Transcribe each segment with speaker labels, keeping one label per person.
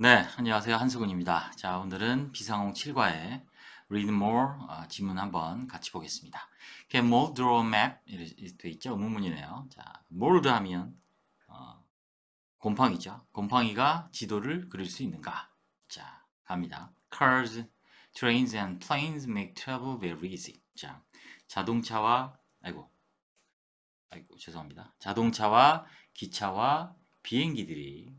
Speaker 1: 네, 안녕하세요. 한수근입니다. 자, 오늘은 비상홍 7과의 Read More 지문 어, 한번 같이 보겠습니다. Can more draw a map? 이렇게 돼 있죠? 의문문이네요. 자, m o r e 하면 어, 곰팡이죠. 곰팡이가 지도를 그릴 수 있는가? 자, 갑니다. Cars, trains and planes make travel very easy. 자, 자동차와 아이고, 아이고 죄송합니다. 자동차와 기차와 비행기들이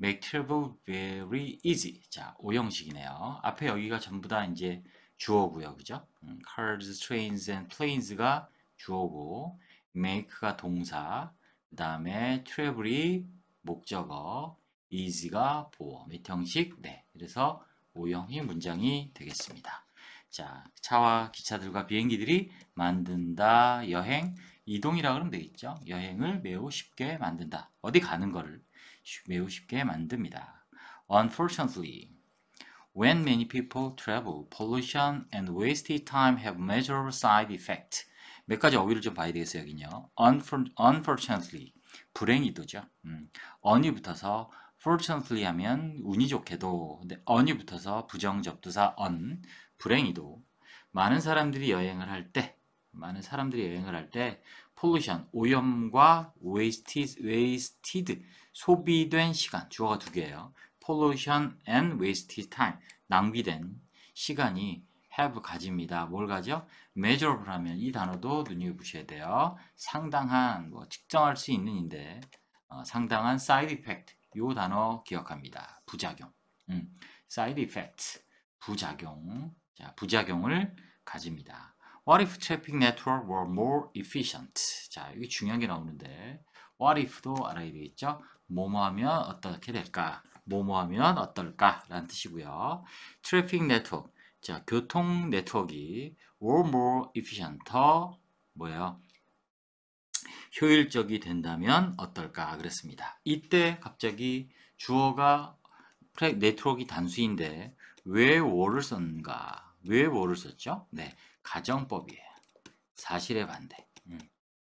Speaker 1: make travel very easy. 자, 5형식이네요. 앞에 여기가 전부 다 이제 주어고요. 그죠? 음, cars, trains and planes가 주어고 make가 동사, 그 다음에 travel이 목적어, easy가 보험몇 형식? 네. 그래서 5형이 문장이 되겠습니다. 자, 차와 기차들과 비행기들이 만든다, 여행, 이동이라 그러면 되겠죠. 여행을 매우 쉽게 만든다. 어디 가는 거를 매우 쉽게 만듭니다. Unfortunately, when many people travel, pollution and wasted time have measurable side effect. 몇 가지 어휘를 좀 봐야 되겠어요, 여기는요. Unfortunately, 불행히도죠. 음, on이 붙어서 fortunately 하면 운이 좋게도 근데 on이 붙어서 부정접두사 on, 불행히도 많은 사람들이 여행을 할 때, 많은 사람들이 여행을 할때 pollution 오염과 wasted, wasted 소비된 시간 주어가 두 개예요. pollution and wasted time 낭비된 시간이 have 가집니다. 뭘 가죠? measurable 하면 이 단어도 눈여겨보셔야 돼요. 상당한 뭐 측정할 수 있는인데 어, 상당한 side effect 요 단어 기억합니다. 부작용 음, side effect 부작용 자 부작용을 가집니다. What if traffic network were more efficient? 자, 여기 중요한 게 나오는데 What if도 알아야 되겠죠? 뭐뭐 하면 어떻게 될까? 뭐뭐 하면 어떨까? 라는 뜻이고요. 트래픽 네트워크, 자, 교통 네트워크가 were more efficient, 뭐예요? 효율적이 된다면 어떨까? 그랬습니다. 이때 갑자기 주어가 네트워크 단수인데 왜 were를 썼는가? 왜 were를 썼죠? 네, 가정법이에요. 사실에 반대. 음.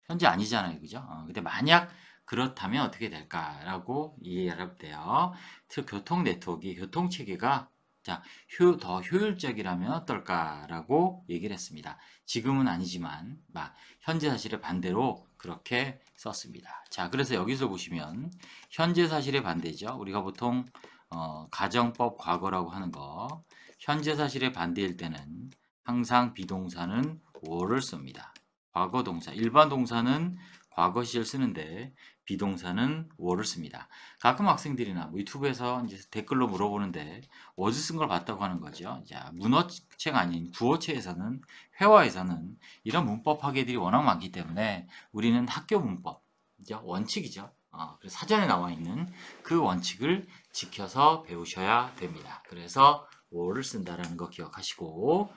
Speaker 1: 현재 아니잖아요. 그죠? 어, 근데 만약 그렇다면 어떻게 될까라고 이해를 돼요. 특히 교통 네트워크, 교통 체계가 자, 효, 더 효율적이라면 어떨까라고 얘기를 했습니다. 지금은 아니지만, 막, 현재 사실의 반대로 그렇게 썼습니다. 자, 그래서 여기서 보시면, 현재 사실의 반대죠. 우리가 보통, 어, 가정법 과거라고 하는 거, 현재 사실의 반대일 때는 항상 비동사는 were를 씁니다. 과거 동사, 일반 동사는 과거 시절 쓰는데 비동사는 were를 씁니다. 가끔 학생들이나 뭐 유튜브에서 이제 댓글로 물어보는데 was 쓴걸 봤다고 하는 거죠. 자, 문어책 아닌 구어체에서는 회화에서는 이런 문법 파괴들이 워낙 많기 때문에 우리는 학교 문법, 이제 원칙이죠. 어, 그래서 사전에 나와 있는 그 원칙을 지켜서 배우셔야 됩니다. 그래서 were를 쓴다라는 거 기억하시고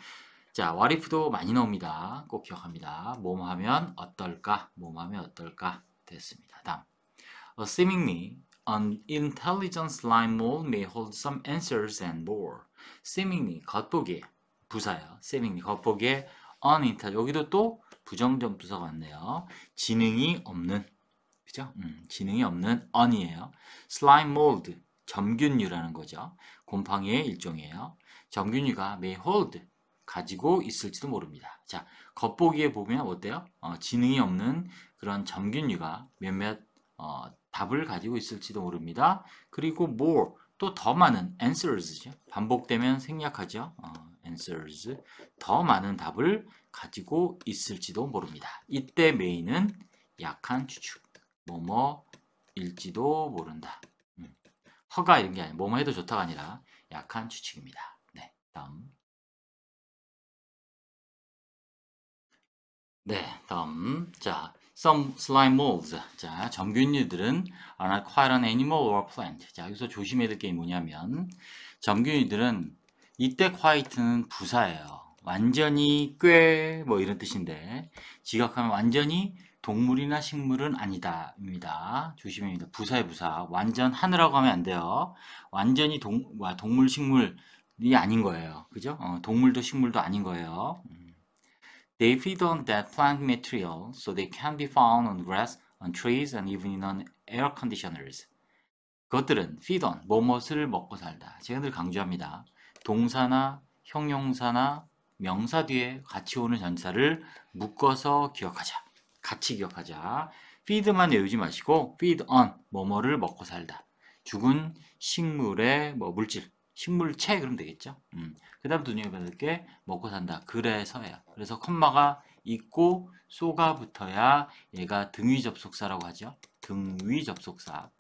Speaker 1: 자, 와리프도 많이 나옵니다. 꼭 기억합니다. 뭐뭐 하면 어떨까? 뭐뭐 하면 어떨까? 됐습니다. 다음. Seemingly, an intelligent slime mold may hold some answers and more. Seemingly, 겉보기에 부사요. Seemingly, 겉보기에 an intelligent. 여기도 또 부정적 부사가 왔네요. 지능이 없는. 그죠? 음, 지능이 없는 an이에요. slime mold, 점균류라는 거죠. 곰팡이의 일종이에요. 점균류가 may hold. 가지고 있을지도 모릅니다. 자, 겉보기에 보면 어때요? 어, 지능이 없는 그런 정균류가 몇몇 어, 답을 가지고 있을지도 모릅니다. 그리고 more 또 더 많은 answers죠. 반복되면 생략하죠. 어, answers 더 많은 답을 가지고 있을지도 모릅니다. 이때 메인은 약한 추측 뭐뭐일지도 모른다. 음. 허가 이런 게 아니라 뭐뭐 해도 좋다가 아니라 약한 추측입니다. 네, 다음 네, 다음. 자, some slime molds. 자, 점균이들은 are not quite an animal or plant. 자, 여기서 조심해야 될 게 뭐냐면 점균이들은 이때 quite는 부사예요. 완전히 꽤 뭐 이런 뜻인데 지각하면 완전히 동물이나 식물은 아니다 입니다 조심입니다 부사의 부사 완전 하느라고 하면 안 돼요 완전히 동, 와, 동물 식물이 아닌 거예요 그죠 어, 동물도 식물도 아닌 거예요 음. They feed on that plant material, so they can be found on grass, on trees, and even in on air conditioners. 그것들은 feed on, 뭐뭇을 먹고 살다. 제가 늘 강조합니다. 동사나 형용사나 명사 뒤에 같이 오는 전사를 묶어서 기억하자. 같이 기억하자. feed만 외우지 마시고 feed on, 뭐뭐를 먹고 살다. 죽은 식물의 뭐 물질, 식물체 그럼 되겠죠. 음. 그 다음 눈여겨볼 게 먹고 산다. 그래서야. 그래서 컴마가 있고 소가 붙어야 얘가 등위 접속사라고 하죠. 등위 접속사.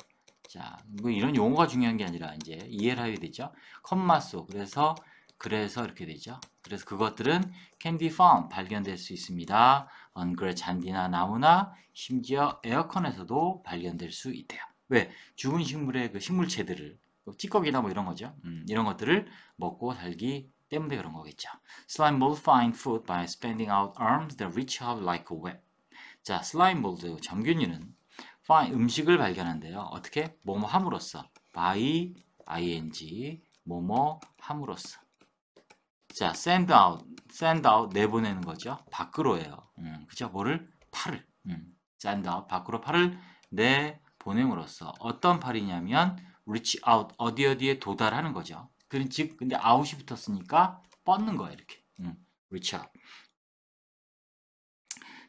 Speaker 1: 자, 뭐 이런 용어가 중요한 게 아니라 이제 이해를 하게 되죠. 컴마 소 그래서 그래서 이렇게 되죠. 그래서 그것들은 캔디 펌 발견될 수 있습니다. 언글 잔디나 나무나 심지어 에어컨에서도 발견될 수 있대요. 왜? 죽은 식물의 그 식물체들을 찌꺼기나 뭐 이런 거죠. 음, 이런 것들을 먹고 살기 때문에 그런 거겠죠. Slime mold find food by spending out arms that reach out like a web. 자, slime mold 점균이는 find 음식을 발견한대요. 어떻게? 뭐뭐 함으로써 by ing 뭐뭐 함으로써. 자, send out, send out 내보내는 거죠. 밖으로예요. 음, 그죠? 뭐를 팔을. 음, send out 밖으로 팔을 내보냄으로써 어떤 팔이냐면 reach out 어디 어디에 도달하는 거죠. 그런 즉 근데 out이 붙었으니까 뻗는 거야 이렇게. 음, reach out.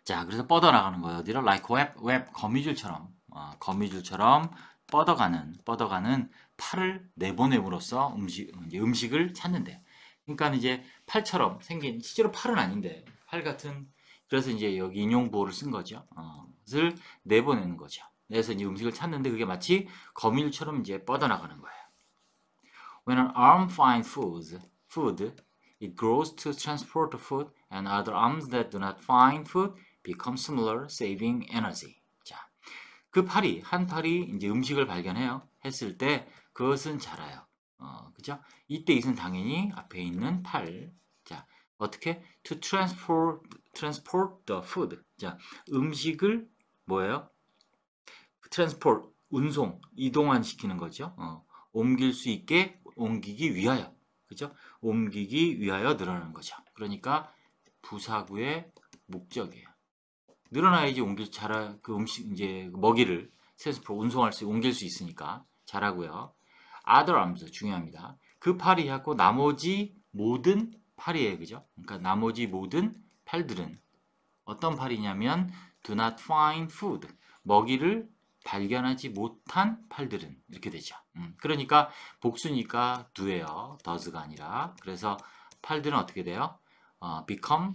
Speaker 1: 자 그래서 뻗어나가는 거예요. 어디로? like web, web 거미줄처럼 어, 거미줄처럼 뻗어가는 뻗어가는 팔을 내보냄으로써 음식 음식을 찾는데. 그러니까 이제 팔처럼 생긴 실제로 팔은 아닌데 팔 같은 그래서 이제 여기 인용 보호를 쓴 거죠. 어, 을 내보내는 거죠. 에서 이제 음식을 찾는데 그게 마치 거미줄처럼 이제 뻗어나가는 거예요. When an arm finds food, food, it grows to transport food, and other arms that do not find food become similar, saving energy. 자, 그 팔이 한 팔이 이제 음식을 발견해요. 했을 때 그것은 자라요. 어, 그죠? 이때 이것은 당연히 앞에 있는 팔. 자, 어떻게 to transport transport the food. 자, 음식을 뭐예요? 트랜스포 운송 이동환 시키는 거죠. 어, 옮길 수 있게 옮기기 위하여 그죠? 옮기기 위하여 늘어나는 거죠. 그러니까 부사구의 목적이에요. 늘어나야지 옮길 자라 그 음식 이제 그 먹이를 트랜스포 운송할 수 옮길 수 있으니까 잘하고요. other arms 중요합니다. 그 팔이 하고 나머지 모든 팔이에요. 그죠? 그러니까 나머지 모든 팔들은 어떤 팔이냐면 do not find food 먹이를 발견하지 못한 팔들은 이렇게 되죠. 음, 그러니까 복수니까 do예요. does가 아니라. 그래서 팔들은 어떻게 돼요? 어, become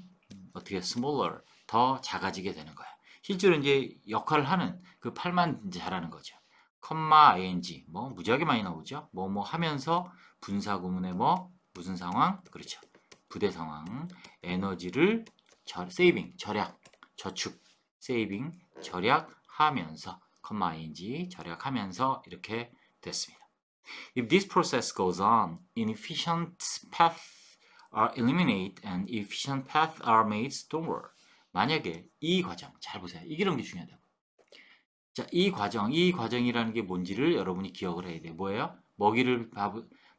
Speaker 1: 어떻게 smaller 더 작아지게 되는 거예요. 실제로 이제 역할을 하는 그 팔만 이제 잘하는 거죠. 컴마 ing 뭐 무지하게 많이 나오죠. 뭐뭐 뭐 하면서 분사 구문에뭐 무슨 상황 그렇죠. 부대 상황 에너지를 절, 세이빙 절약 저축 세이빙 절약하면서 ing 절약하면서 이렇게 됐습니다. If this process goes on, inefficient paths are eliminated and efficient paths are made d o n w a r 만약에 이 과정, 잘 보세요. 이런 게 중요하다고. 자, 이 과정, 이 과정이라는 게 뭔지를 여러분이 기억을 해야 돼요. 뭐예요? 먹이를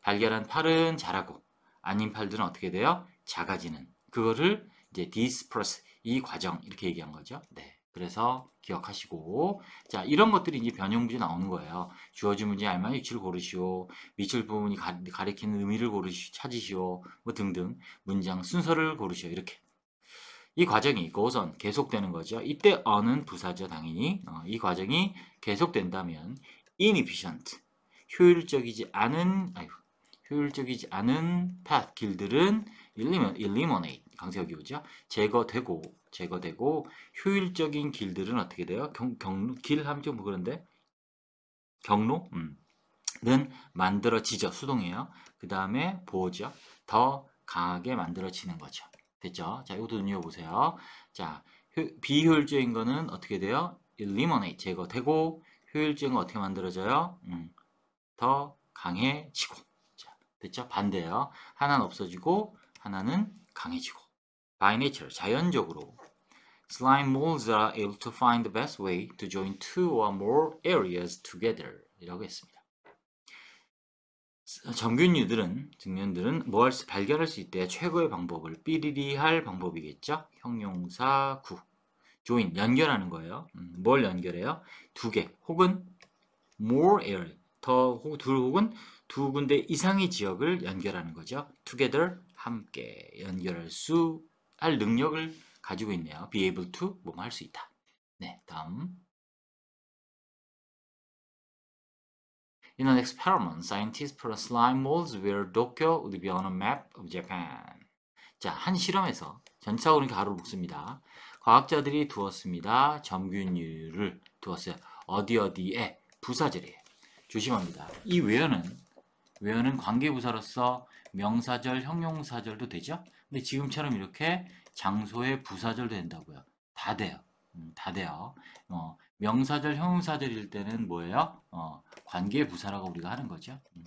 Speaker 1: 발견한 팔은 자라고, 아닌 팔들은 어떻게 돼요? 작아지는. 그거를 이제 this process, 이 과정, 이렇게 얘기한 거죠. 네. 그래서 기억하시고 자 이런 것들이 이제 변형 문제 나오는 거예요. 주어진 문제알맞 위치를 고르시오. 미칠 부분이 가리키는 의미를 고르시 찾으시오. 뭐 등등 문장 순서를 고르시오. 이렇게 이 과정이 고선 계속되는 거죠. 이때 어는 부사죠 당연히 어, 이 과정이 계속된다면 inefficient 효율적이지 않은 아이 효율적이지 않은 path 길들은 일리면 일리머네이 강세어 기호죠. 제거되고 제거되고 효율적인 길들은 어떻게 돼요? 경, 경로 길 하면 좀 뭐 그런데 경로 음. 는 만들어지죠. 수동이에요. 그 다음에 보호죠. 더 강하게 만들어지는 거죠. 됐죠? 자, 이것도 눈여보세요. 자, 효, 비효율적인 거는 어떻게 돼요? 리머네이 제거되고 효율적인 건 어떻게 만들어져요? 음, 더 강해지고. 자, 됐죠? 반대예요. 하나는 없어지고 하나는 강해지고 by nature 자연적으로 slime molds are able to find the best way to join two or more areas together 이라고 했습니다. 정균류들은 증면들은 무엇을 뭐 발견할 수 있대 최고의 방법을 삐리리 할 방법이겠죠. 형용사 9 join 연결하는 거예요. 음, 뭘 연결해요? 두 개 혹은 more area 더둘 혹은 두 군데 이상의 지역을 연결하는 거죠. together 함께 연결할 수할 능력을 가지고 있네요. be able to 뭐뭐 할 수 있다. 네, 다음. In an experiment, scientists put slime molds where d o k y o would be on a map of Japan. 자, 한 실험에서 전차고는 가루를 습니다 과학자들이 두었습니다. 점균류를 두었어요. 어디 어디에 부사절이에요. 조심합니다. 이 외연은 외연은 관계부사로서 명사절, 형용사절도 되죠. 근데 지금처럼 이렇게 장소의 부사절도 된다고요. 다 돼요. 음, 다 돼요. 어, 명사절, 형용사절일 때는 뭐예요? 어, 관계 부사라고 우리가 하는 거죠. 음,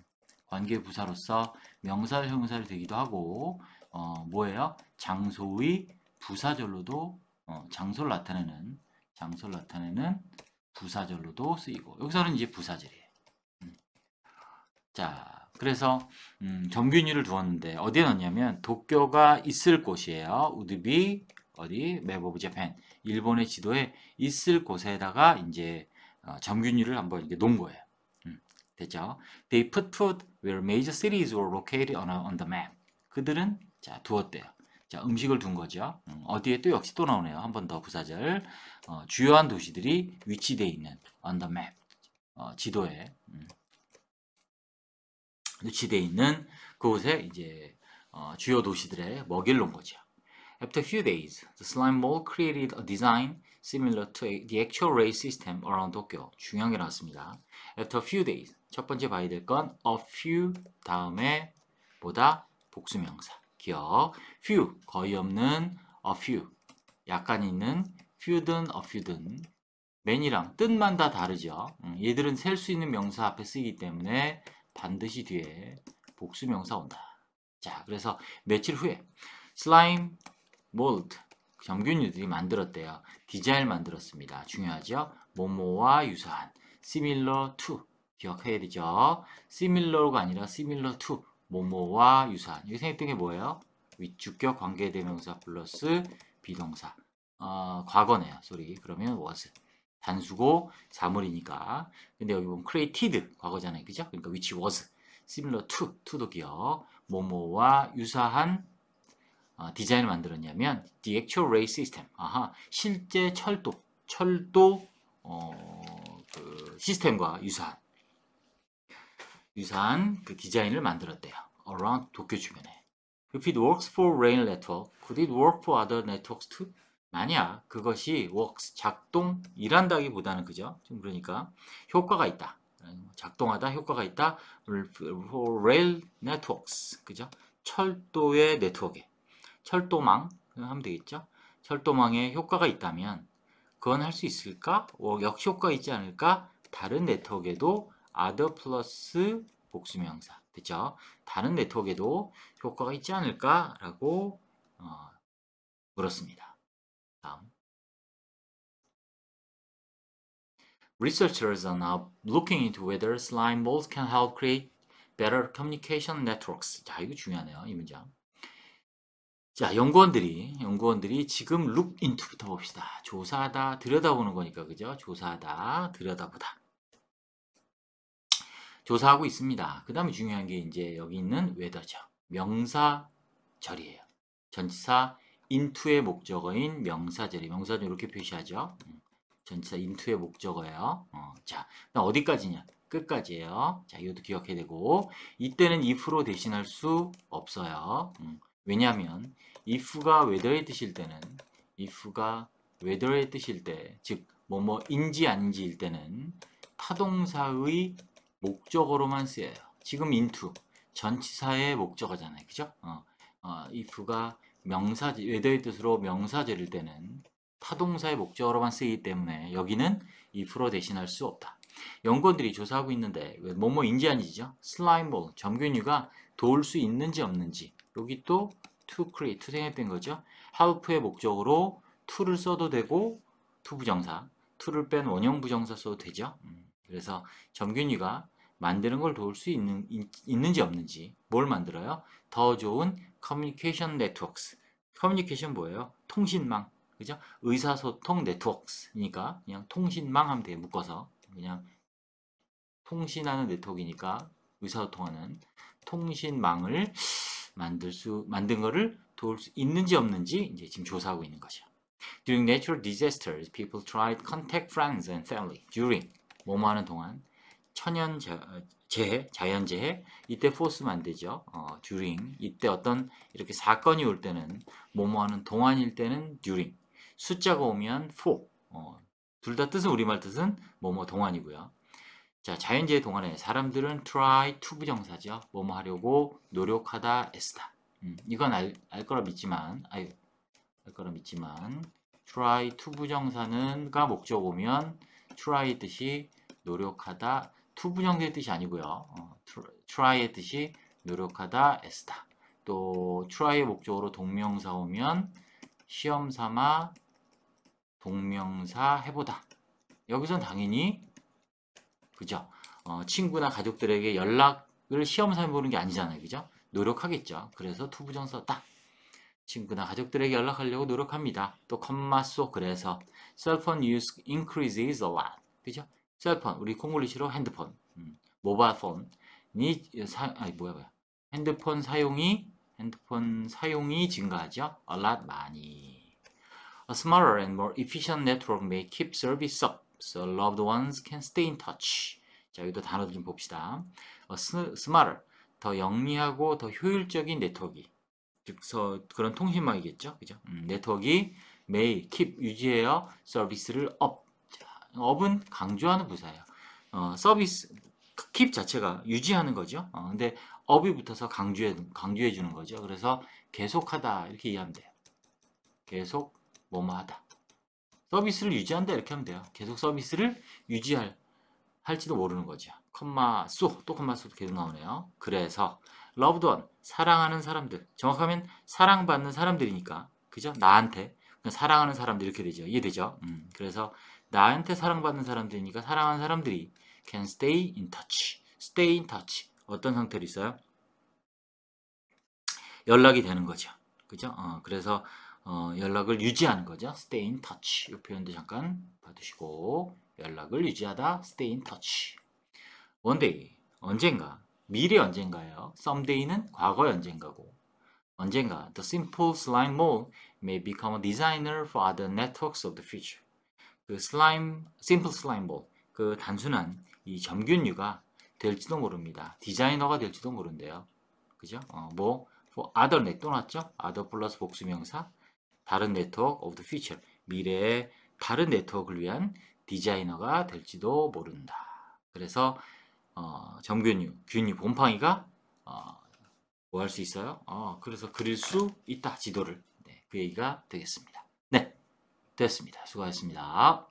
Speaker 1: 관계 부사로서 명사절, 형용사절 되기도 하고 어, 뭐예요? 장소의 부사절로도 어, 장소를 나타내는 장소를 나타내는 부사절로도 쓰이고 여기서는 이제 부사절이에요. 자, 그래서 음, 점균율을 두었는데 어디에 넣냐면 도쿄가 있을 곳이에요. 우드비 어디 맵 오브 재팬 일본의 지도에 있을 곳에다가 이제 어, 점균율을 한번 이렇게 놓은 거예요. 음, 됐죠? They put food where major cities were located on, a, on the map. 그들은 자 두었대요. 자 음식을 둔 거죠. 음, 어디에 또 역시 또 나오네요. 한번 더 부사절. 어, 주요한 도시들이 위치되어 있는 on the map 어, 지도에. 음. 노치되어 있는 그곳에 이제 어, 주요 도시들의 먹이를 놓은 거죠. After few days, the slime ball created a design similar to the actual ray system around Tokyo. 중요한 게 나왔습니다. After a few days, 첫 번째 봐야 될 건 a few 다음에 보다 복수명사. 기억. few, 거의 없는 a few. 약간 있는 few든 a few든. many랑 뜻만 다 다르죠. 얘들은 셀 수 있는 명사 앞에 쓰이기 때문에 반드시 뒤에 복수명사 온다. 자, 그래서 며칠 후에 슬라임, 몰드, 점균류들이 만들었대요. 디자인을 만들었습니다. 중요하죠? 모모와 유사한 similar to 기억해야 되죠? similar가 아니라 similar to 모모와 유사한 여기 생겼던 게 뭐예요? 위주격 관계대명사 플러스 비동사 어, 과거네요. 소리 그러면 was 단수고 사물이니까 근데 여기 보면 created 과거잖아요 그죠? 그러니까 which was similar to to도 기억 뭐뭐와 유사한 어, 디자인을 만들었냐면 the actual rail system 아하 실제 철도 철도 어, 그 시스템과 유사한 유사한 그 디자인을 만들었대요 around 도쿄 주변에 If it works for rail network, could it work for other networks too? 만약 그것이 works 작동이란다기보다는 그죠? 지금 그러니까 효과가 있다. 작동하다 효과가 있다. r a i l networks 그죠? 철도의 네트워크에 철도망 하면 되겠죠? 철도망에 효과가 있다면 그건 할 수 있을까? 역시 효과 있지 않을까? 다른 네트워크에도 other 플러스 복수명사 됐죠? 다른 네트워크에도 효과가 있지 않을까라고 어, 물었습니다. some. Researchers are now looking into whether slime balls can help create better communication networks. 자, 이거 중요하네요, 이 문장. 자, 연구원들이, 연구원들이 지금 look into부터 봅시다. 조사하다, 들여다보는 거니까, 그죠? 조사하다, 들여다보다. 조사하고 있습니다. 그 다음에 중요한 게 이제 여기 있는 웨더죠. 명사절이에요. 전치사 인투의 목적어인 명사절이 명사절 이렇게 표시하죠. 음, 전치사 인투의 목적어예요. 어, 자, 어디까지냐? 끝까지예요. 자, 이것도 기억해야 되고 이때는 if로 대신할 수 없어요. 음, 왜냐하면 if가 whether의 뜻일 때는 if가 whether의 뜻일 때, 즉 뭐뭐인지 아지일 때는 타동사의 목적어로만 쓰여요. 지금 into 전치사의 목적어잖아요. 그죠? 어, 어, if가 명사지 외대의 뜻으로 명사제일 때는 타동사의 목적어로만 쓰이기 때문에 여기는 if로 대신할 수 없다. 연구원들이 조사하고 있는데 왜 뭐뭐인지 아니죠? 슬라임볼, 점균류가 도울 수 있는지 없는지 여기 또 to create, to 생략된 거죠. help의 목적으로 to를 써도 되고 to 부정사, to를 뺀 원형 부정사 써도 되죠. 음, 그래서 점균류가 만드는 걸 도울 수 있는, 있는지 없는지 뭘 만들어요? 더 좋은 커뮤니케이션 네트워크스 커뮤니케이션 뭐예요? 통신망 그죠? 의사소통 네트워크스니까 그냥 통신망 하면 돼요 묶어서 그냥 통신하는 네트워크니까 의사소통하는 통신망을 만들 수 만든 거를 도울 수 있는지 없는지 이제 지금 조사하고 있는 거죠. During natural disasters, people tried contact friends and family. During 뭐뭐 하는 동안 천연 재해, 자연재해 이때 포스만 c 되죠. 어, during 이때 어떤 이렇게 사건이 올 때는 뭐뭐하는 동안일 때는 during 숫자가 오면 for 어, 둘다 뜻은 우리말 뜻은 뭐뭐 동안이고요. 자 자연재해 동안에 사람들은 try to 부정사죠. 뭐뭐 하려고 노력하다 애쓰다. 음, 이건 알, 알 거라 믿지만 아유 알 거라 믿지만 try to 부정사는가 목적 오면 try 뜻이 노력하다 투분형의 뜻이 아니고요. 어, 라 r 의 뜻이 노력하다, 애쓰다. 또 t 라 y 의 목적으로 동명사 오면 시험 삼아 동명사 해보다. 여기선 당연히 그죠? 어, 친구나 가족들에게 연락을 시험 삼아 보는 게 아니잖아요. 그죠? 노력하겠죠. 그래서 투부정 썼다. 친구나 가족들에게 연락하려고 노력합니다. 또 컴마 속 그래서 셀 e l l phone use increases a lot. 그죠? 셀폰, 우리 콩글리시로 핸드폰, 음, 모바일폰이 사, 아니 뭐야 뭐야 핸드폰 사용이 핸드폰 사용이 증가하죠. A lot 많이. A smarter and more efficient network may keep service up, so loved ones can stay in touch. 자, 여기도 단어 좀 봅시다. A smarter, 더 영리하고 더 효율적인 네트워크. 즉, 서, 그런 통신망이겠죠? 그죠? 음, 네트워크 may keep, 유지해요. 서비스를 up, 업은 강조하는 부사예요. 어, 서비스 k 자체가 유지하는 거죠. 어, 근데 업이 붙어서 강조해 강조해 주는 거죠. 그래서 계속하다 이렇게 이해하면 돼요. 계속 뭐뭐하다. 서비스를 유지한다 이렇게 하면 돼요. 계속 서비스를 유지할 할지도 모르는 거죠. 콤마 쏘, 또 콤마 쏘도 계속 나오네요. 그래서 loved one, 사랑하는 사람들. 정확하면 사랑받는 사람들이니까. 그죠? 나한테. 그러니까 사랑하는 사람들 이렇게 되죠. 이해되죠? 음. 그래서 나한테 사랑받는 사람들이니까 사랑하는 사람들이 can stay in touch. stay in touch. 어떤 상태로 있어요? 연락이 되는 거죠. 그죠? 어, 그래서 어, 연락을 유지하는 거죠. stay in touch. 이 표현도 잠깐 봐두시고 연락을 유지하다 stay in touch. 원데이 언젠가 미래 언젠가예요. someday는 과거 언젠가고 언젠가 the simple slime mode may become a designer for other networks of the future. 그 슬라임, 심플 슬라임볼, 그 단순한 이 점균류가 될지도 모릅니다. 디자이너가 될지도 모른대요. 그죠? 어, 뭐, 뭐 other net 떠났죠? other 플러스 복수명사, 다른 네트워크 of the future, 미래의 다른 네트워크를 위한 디자이너가 될지도 모른다. 그래서 어, 점균류, 균류, 곰팡이가 어, 뭐 할 수 있어요? 어, 그래서 그릴 수 있다, 지도를. 네, 그 얘기가 되겠습니다. 됐습니다. 수고하셨습니다.